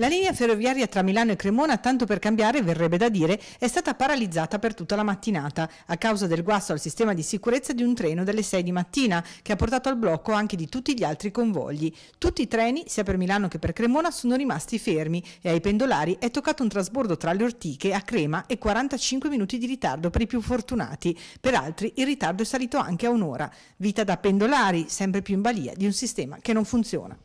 La linea ferroviaria tra Milano e Cremona, tanto per cambiare, verrebbe da dire, è stata paralizzata per tutta la mattinata a causa del guasto al sistema di sicurezza di un treno delle 6 di mattina che ha portato al blocco anche di tutti gli altri convogli. Tutti i treni, sia per Milano che per Cremona, sono rimasti fermi e ai pendolari è toccato un trasbordo tra le ortiche a Crema e 45 minuti di ritardo per i più fortunati. Per altri il ritardo è salito anche a un'ora. Vita da pendolari, sempre più in balia di un sistema che non funziona.